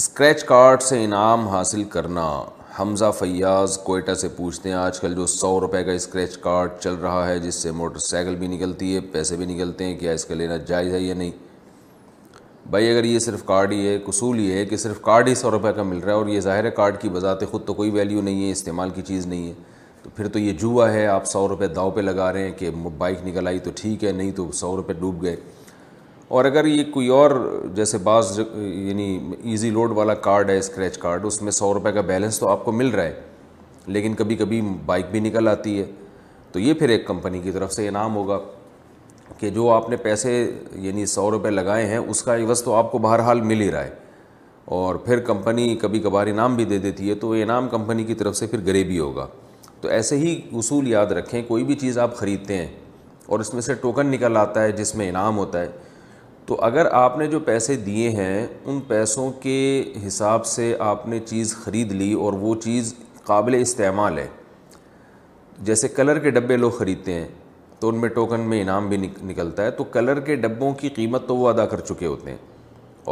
scratch card से इनाम हासिल करना हमज़ा फैयाज़ कोयटा से पूछते हैं आजकल जो सौ रुपए का स्क्रैच कार्ड चल रहा है जिससे मोटरसाइकिल भी निकलती है पैसे भी निकलते हैं क्या इसका लेना जायज़ है या नहीं भाई अगर ये सिर्फ कार्ड ही है कसूल ये है कि सिर्फ कार्ड ही सौ रुपये का मिल रहा है और ये ज़ाहिर कार्ड की बजाते ख़ुद तो कोई वैल्यू नहीं है इस्तेमाल की चीज़ नहीं है तो फिर तो ये जुआ है आप सौ रुपये दाव पर लगा रहे हैं कि बाइक निकल आई तो ठीक है नहीं तो सौ रुपये डूब गए और अगर ये कोई और जैसे बाज यानी इजी लोड वाला कार्ड है स्क्रैच कार्ड उसमें सौ रुपये का बैलेंस तो आपको मिल रहा है लेकिन कभी कभी बाइक भी निकल आती है तो ये फिर एक कंपनी की तरफ से इनाम होगा कि जो आपने पैसे यानी सौ रुपये लगाए हैं उसका इवज़ तो आपको बहरहाल मिल ही रहा है और फिर कंपनी कभी कभार इनाम भी दे देती है तो इनाम कंपनी की तरफ से फिर गरीबी होगा तो ऐसे ही उसूल याद रखें कोई भी चीज़ आप ख़रीदते हैं और उसमें से टोकन निकल आता है जिसमें इनाम होता है तो अगर आपने जो पैसे दिए हैं उन पैसों के हिसाब से आपने चीज़ ख़रीद ली और वो चीज़ काबिल इस्तेमाल है जैसे कलर के डब्बे लोग ख़रीदते हैं तो उनमें टोकन में इनाम भी निक, निकलता है तो कलर के डब्बों की कीमत तो वो अदा कर चुके होते हैं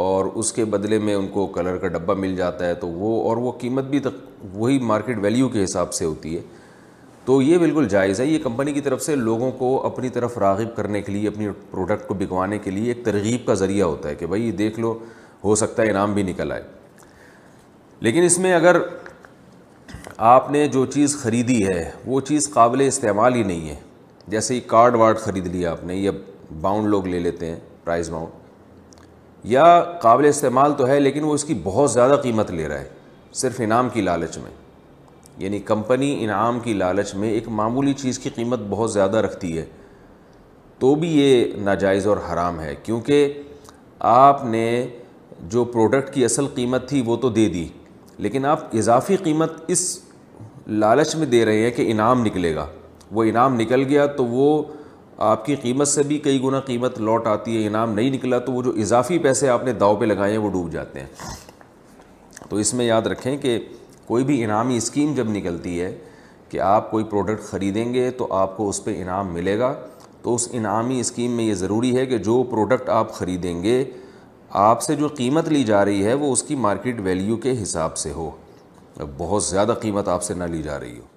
और उसके बदले में उनको कलर का डब्बा मिल जाता है तो वो और वो कीमत भी तक वही मार्केट वैल्यू के हिसाब से होती है तो ये बिल्कुल जायज़ है ये कंपनी की तरफ से लोगों को अपनी तरफ रागिब करने के लिए अपनी प्रोडक्ट को बिकवाने के लिए एक तरगीब का ज़रिया होता है कि भाई ये देख लो हो सकता है इनाम भी निकल आए लेकिन इसमें अगर आपने जो चीज़ ख़रीदी है वो चीज़ काबिल इस्तेमाल ही नहीं है जैसे ही कार्ड वार्ड ख़रीद लिया आपने या बाउंड लोग ले लेते हैं प्राइस बाउंड या काबिल इस्तेमाल तो है लेकिन वो इसकी बहुत ज़्यादा कीमत ले रहा है सिर्फ इनाम की लालच में यानी कंपनी इनाम की लालच में एक मामूली चीज़ की कीमत बहुत ज़्यादा रखती है तो भी ये नाजायज़ और हराम है क्योंकि आपने जो प्रोडक्ट की असल कीमत थी वो तो दे दी लेकिन आप इजाफी कीमत इस लालच में दे रहे हैं कि इनाम निकलेगा वो इनाम निकल गया तो वो आपकी कीमत से भी कई गुना कीमत लौट आती है इनाम नहीं निकला तो वो जो इजाफी पैसे आपने दाव पे लगाए हैं वो डूब जाते हैं तो इसमें याद रखें कि कोई भी इनामी स्कीम जब निकलती है कि आप कोई प्रोडक्ट ख़रीदेंगे तो आपको उस पर इनाम मिलेगा तो उस इनामी स्कीम में ये ज़रूरी है कि जो प्रोडक्ट आप ख़रीदेंगे आपसे जो कीमत ली जा रही है वो उसकी मार्केट वैल्यू के हिसाब से हो बहुत ज़्यादा कीमत आपसे ना ली जा रही हो